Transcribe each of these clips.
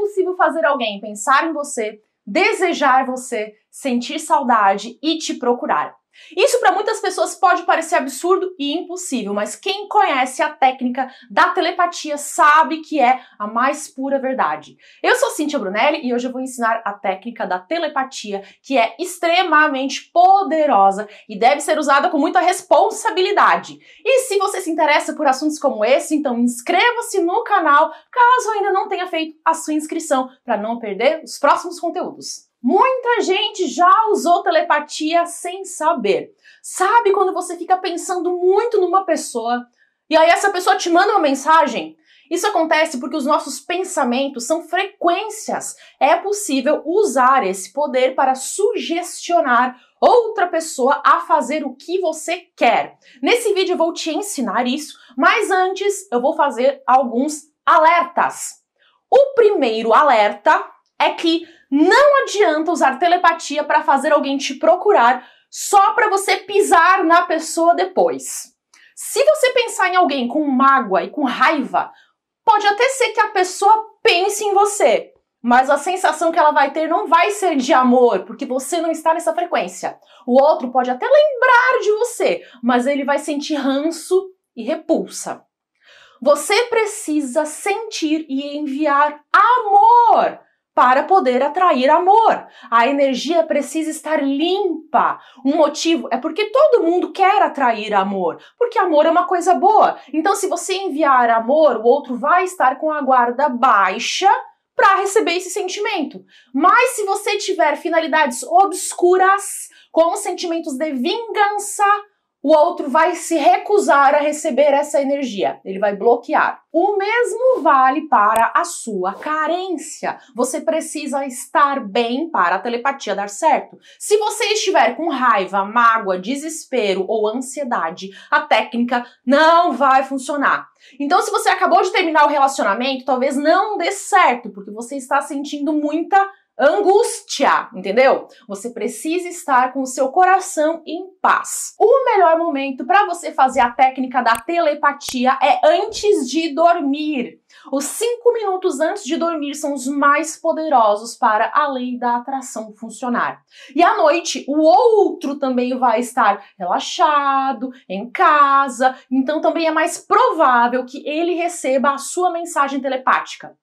possível fazer alguém pensar em você, desejar você, sentir saudade e te procurar. Isso para muitas pessoas pode parecer absurdo e impossível, mas quem conhece a técnica da telepatia sabe que é a mais pura verdade. Eu sou Cintia Brunelli e hoje eu vou ensinar a técnica da telepatia, que é extremamente poderosa e deve ser usada com muita responsabilidade. E se você se interessa por assuntos como esse, então inscreva-se no canal, caso ainda não tenha feito a sua inscrição, para não perder os próximos conteúdos. Muita gente já usou telepatia sem saber. Sabe quando você fica pensando muito numa pessoa e aí essa pessoa te manda uma mensagem? Isso acontece porque os nossos pensamentos são frequências. É possível usar esse poder para sugestionar outra pessoa a fazer o que você quer. Nesse vídeo eu vou te ensinar isso, mas antes eu vou fazer alguns alertas. O primeiro alerta é que não adianta usar telepatia para fazer alguém te procurar só para você pisar na pessoa depois. Se você pensar em alguém com mágoa e com raiva, pode até ser que a pessoa pense em você, mas a sensação que ela vai ter não vai ser de amor, porque você não está nessa frequência. O outro pode até lembrar de você, mas ele vai sentir ranço e repulsa. Você precisa sentir e enviar amor para poder atrair amor. A energia precisa estar limpa. Um motivo é porque todo mundo quer atrair amor, porque amor é uma coisa boa. Então, se você enviar amor, o outro vai estar com a guarda baixa para receber esse sentimento. Mas se você tiver finalidades obscuras, como sentimentos de vingança, o outro vai se recusar a receber essa energia, ele vai bloquear. O mesmo vale para a sua carência. Você precisa estar bem para a telepatia dar certo. Se você estiver com raiva, mágoa, desespero ou ansiedade, a técnica não vai funcionar. Então, se você acabou de terminar o relacionamento, talvez não dê certo, porque você está sentindo muita angústia, entendeu? Você precisa estar com o seu coração em paz. O melhor momento para você fazer a técnica da telepatia é antes de dormir. Os cinco minutos antes de dormir são os mais poderosos para a lei da atração funcionar. E à noite, o outro também vai estar relaxado, em casa, então também é mais provável que ele receba a sua mensagem telepática.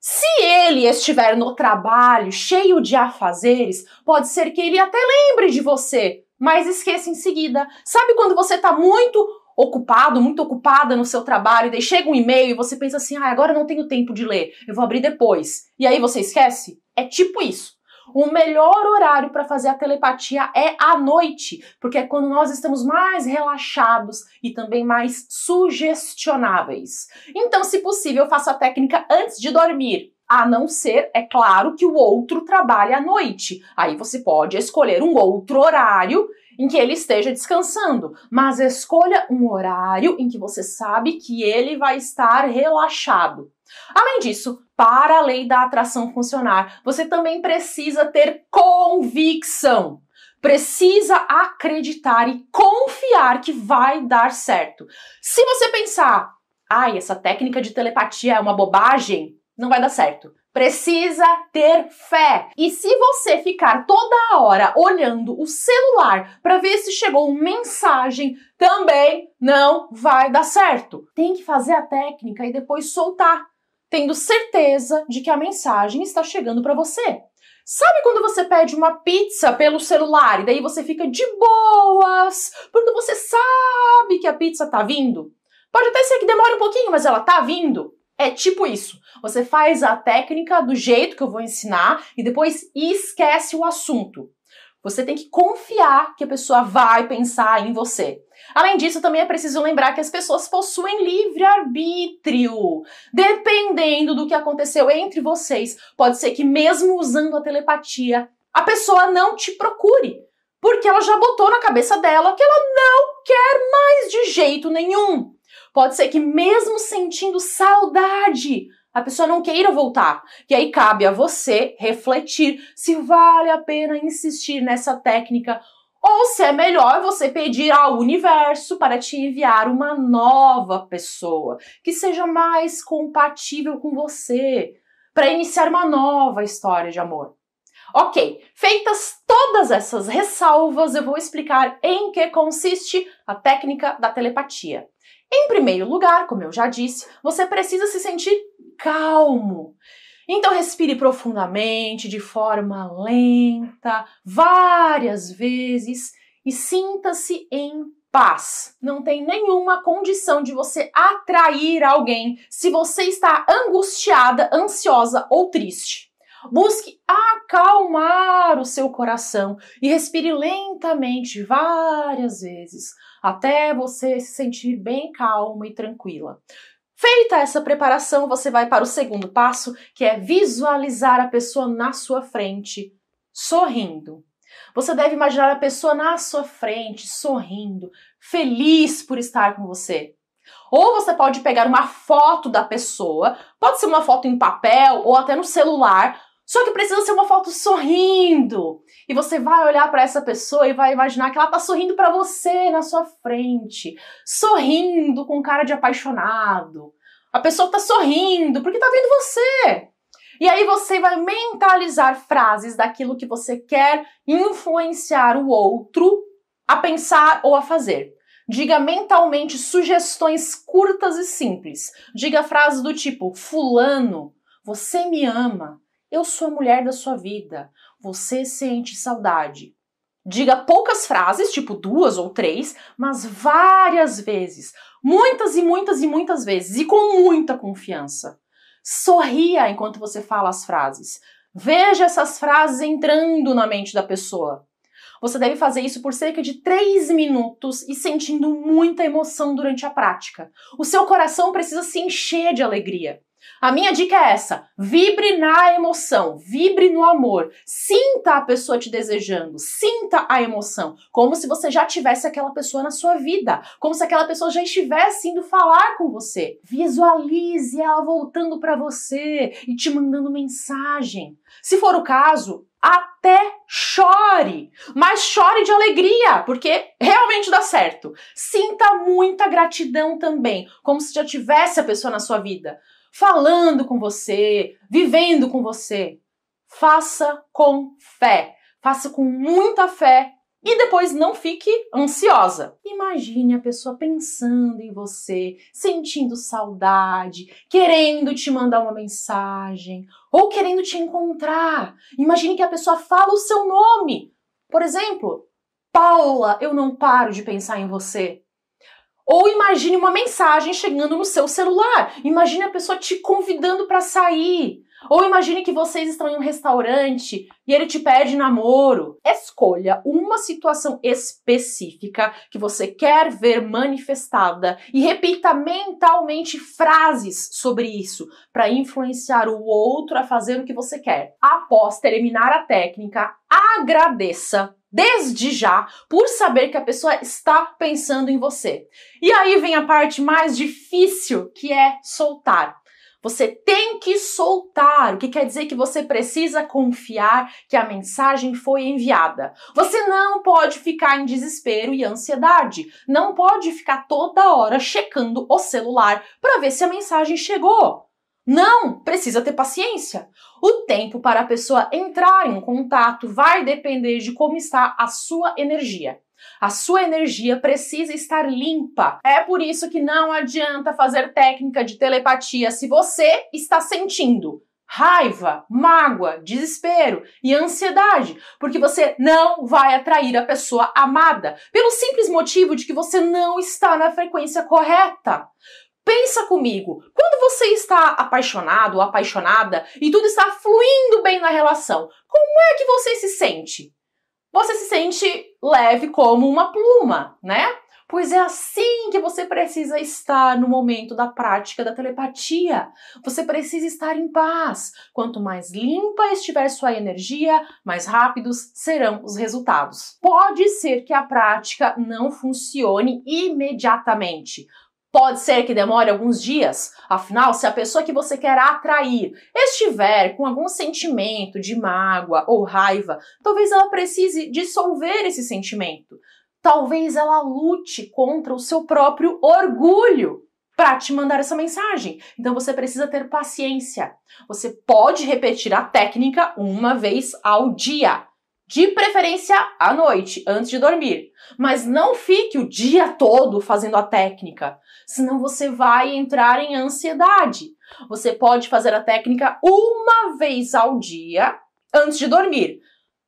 Se ele estiver no trabalho cheio de afazeres, pode ser que ele até lembre de você, mas esqueça em seguida. Sabe quando você está muito ocupado, muito ocupada no seu trabalho, daí chega um e-mail e você pensa assim: ah, agora não tenho tempo de ler, eu vou abrir depois. E aí você esquece? É tipo isso. O melhor horário para fazer a telepatia é à noite, porque é quando nós estamos mais relaxados e também mais sugestionáveis. Então, se possível, faça a técnica antes de dormir. A não ser, é claro, que o outro trabalhe à noite. Aí você pode escolher um outro horário em que ele esteja descansando, mas escolha um horário em que você sabe que ele vai estar relaxado. Além disso, para a lei da atração funcionar, você também precisa ter convicção. Precisa acreditar e confiar que vai dar certo. Se você pensar, ai, essa técnica de telepatia é uma bobagem, não vai dar certo. Precisa ter fé. E se você ficar toda hora olhando o celular para ver se chegou uma mensagem, também não vai dar certo. Tem que fazer a técnica e depois soltar tendo certeza de que a mensagem está chegando para você. Sabe quando você pede uma pizza pelo celular e daí você fica de boas, porque você sabe que a pizza tá vindo? Pode até ser que demore um pouquinho, mas ela tá vindo. É tipo isso. Você faz a técnica do jeito que eu vou ensinar e depois esquece o assunto. Você tem que confiar que a pessoa vai pensar em você. Além disso, também é preciso lembrar que as pessoas possuem livre arbítrio. Dependendo do que aconteceu entre vocês, pode ser que mesmo usando a telepatia, a pessoa não te procure, porque ela já botou na cabeça dela que ela não quer mais de jeito nenhum. Pode ser que mesmo sentindo saudade, a pessoa não queira voltar. E aí cabe a você refletir se vale a pena insistir nessa técnica ou se é melhor você pedir ao universo para te enviar uma nova pessoa que seja mais compatível com você, para iniciar uma nova história de amor. Ok, feitas todas essas ressalvas, eu vou explicar em que consiste a técnica da telepatia. Em primeiro lugar, como eu já disse, você precisa se sentir calmo. Então respire profundamente, de forma lenta, várias vezes e sinta-se em paz. Não tem nenhuma condição de você atrair alguém se você está angustiada, ansiosa ou triste. Busque acalmar o seu coração e respire lentamente várias vezes até você se sentir bem calma e tranquila. Feita essa preparação, você vai para o segundo passo, que é visualizar a pessoa na sua frente, sorrindo. Você deve imaginar a pessoa na sua frente, sorrindo, feliz por estar com você. Ou você pode pegar uma foto da pessoa, pode ser uma foto em papel ou até no celular, só que precisa ser uma foto sorrindo. E você vai olhar para essa pessoa e vai imaginar que ela tá sorrindo para você na sua frente, sorrindo com cara de apaixonado. A pessoa tá sorrindo porque tá vendo você. E aí você vai mentalizar frases daquilo que você quer influenciar o outro a pensar ou a fazer. Diga mentalmente sugestões curtas e simples. Diga frases do tipo: Fulano, você me ama. Eu sou a mulher da sua vida. Você sente saudade. Diga poucas frases, tipo duas ou três, mas várias vezes. Muitas e muitas e muitas vezes. E com muita confiança. Sorria enquanto você fala as frases. Veja essas frases entrando na mente da pessoa. Você deve fazer isso por cerca de três minutos e sentindo muita emoção durante a prática. O seu coração precisa se encher de alegria. A minha dica é essa: vibre na emoção, vibre no amor, sinta a pessoa te desejando, sinta a emoção, como se você já tivesse aquela pessoa na sua vida, como se aquela pessoa já estivesse indo falar com você. Visualize ela voltando para você e te mandando mensagem. Se for o caso, até chore, mas chore de alegria, porque realmente dá certo. Sinta muita gratidão também, como se já tivesse a pessoa na sua vida, falando com você, vivendo com você. Faça com fé, faça com muita fé e depois não fique ansiosa. Imagine a pessoa pensando em você, sentindo saudade, querendo te mandar uma mensagem ou querendo te encontrar. Imagine que a pessoa fala o seu nome. Por exemplo, Paula, eu não paro de pensar em você. Ou imagine uma mensagem chegando no seu celular. Imagine a pessoa te convidando para sair. Ou imagine que vocês estão em um restaurante e ele te pede namoro. Escolha uma situação específica que você quer ver manifestada e repita mentalmente frases sobre isso para influenciar o outro a fazer o que você quer. Após terminar a técnica, agradeça desde já por saber que a pessoa está pensando em você. E aí vem a parte mais difícil, que é soltar. Você tem que soltar, o que quer dizer que você precisa confiar que a mensagem foi enviada. Você não pode ficar em desespero e ansiedade. Não pode ficar toda hora checando o celular para ver se a mensagem chegou. Não, precisa ter paciência. O tempo para a pessoa entrar em contato vai depender de como está a sua energia. A sua energia precisa estar limpa. É por isso que não adianta fazer técnica de telepatia se você está sentindo raiva, mágoa, desespero e ansiedade, porque você não vai atrair a pessoa amada, pelo simples motivo de que você não está na frequência correta. Pensa comigo, quando você está apaixonado ou apaixonada e tudo está fluindo bem na relação, como é que você se sente? você se sente leve como uma pluma, né? Pois é assim que você precisa estar no momento da prática da telepatia. Você precisa estar em paz. Quanto mais limpa estiver sua energia, mais rápidos serão os resultados. Pode ser que a prática não funcione imediatamente, Pode ser que demore alguns dias, afinal, se a pessoa que você quer atrair estiver com algum sentimento de mágoa ou raiva, talvez ela precise dissolver esse sentimento. Talvez ela lute contra o seu próprio orgulho para te mandar essa mensagem. Então você precisa ter paciência. Você pode repetir a técnica uma vez ao dia de preferência à noite, antes de dormir. Mas não fique o dia todo fazendo a técnica, senão você vai entrar em ansiedade. Você pode fazer a técnica uma vez ao dia antes de dormir.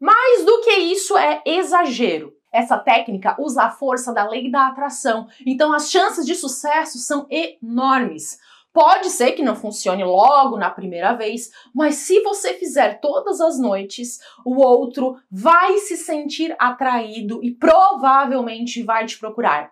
Mais do que isso é exagero. Essa técnica usa a força da lei da atração, então as chances de sucesso são enormes. Pode ser que não funcione logo na primeira vez, mas se você fizer todas as noites, o outro vai se sentir atraído e provavelmente vai te procurar.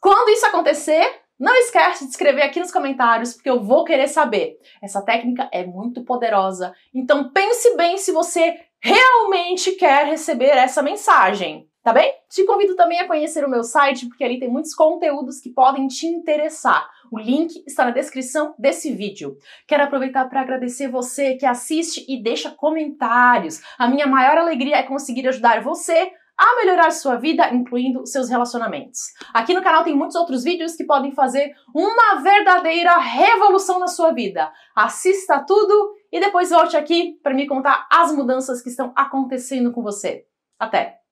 Quando isso acontecer, não esquece de escrever aqui nos comentários, porque eu vou querer saber. Essa técnica é muito poderosa, então pense bem se você realmente quer receber essa mensagem tá bem? Te convido também a conhecer o meu site, porque ali tem muitos conteúdos que podem te interessar. O link está na descrição desse vídeo. Quero aproveitar para agradecer você que assiste e deixa comentários. A minha maior alegria é conseguir ajudar você a melhorar sua vida, incluindo seus relacionamentos. Aqui no canal tem muitos outros vídeos que podem fazer uma verdadeira revolução na sua vida. Assista tudo e depois volte aqui para me contar as mudanças que estão acontecendo com você. Até!